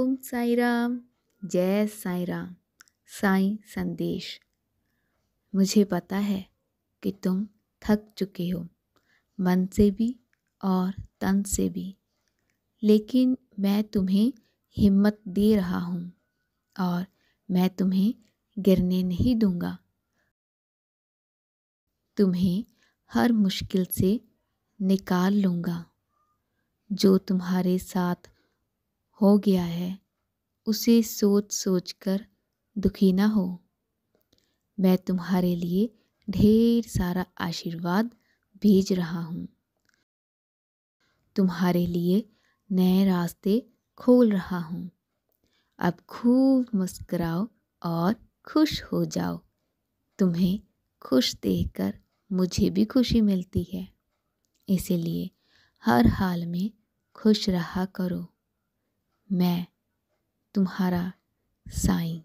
ओम साई राम जय साई राम साई संदेश मुझे पता है कि तुम थक चुके हो मन से भी और तन से भी लेकिन मैं तुम्हें हिम्मत दे रहा हूँ और मैं तुम्हें गिरने नहीं दूंगा तुम्हें हर मुश्किल से निकाल लूँगा जो तुम्हारे साथ हो गया है उसे सोच सोच कर दुखी ना हो मैं तुम्हारे लिए ढेर सारा आशीर्वाद भेज रहा हूँ तुम्हारे लिए नए रास्ते खोल रहा हूँ अब खूब मुस्कराओ और खुश हो जाओ तुम्हें खुश देखकर मुझे भी खुशी मिलती है इसीलिए हर हाल में खुश रहा करो मैं तुम्हारा साईं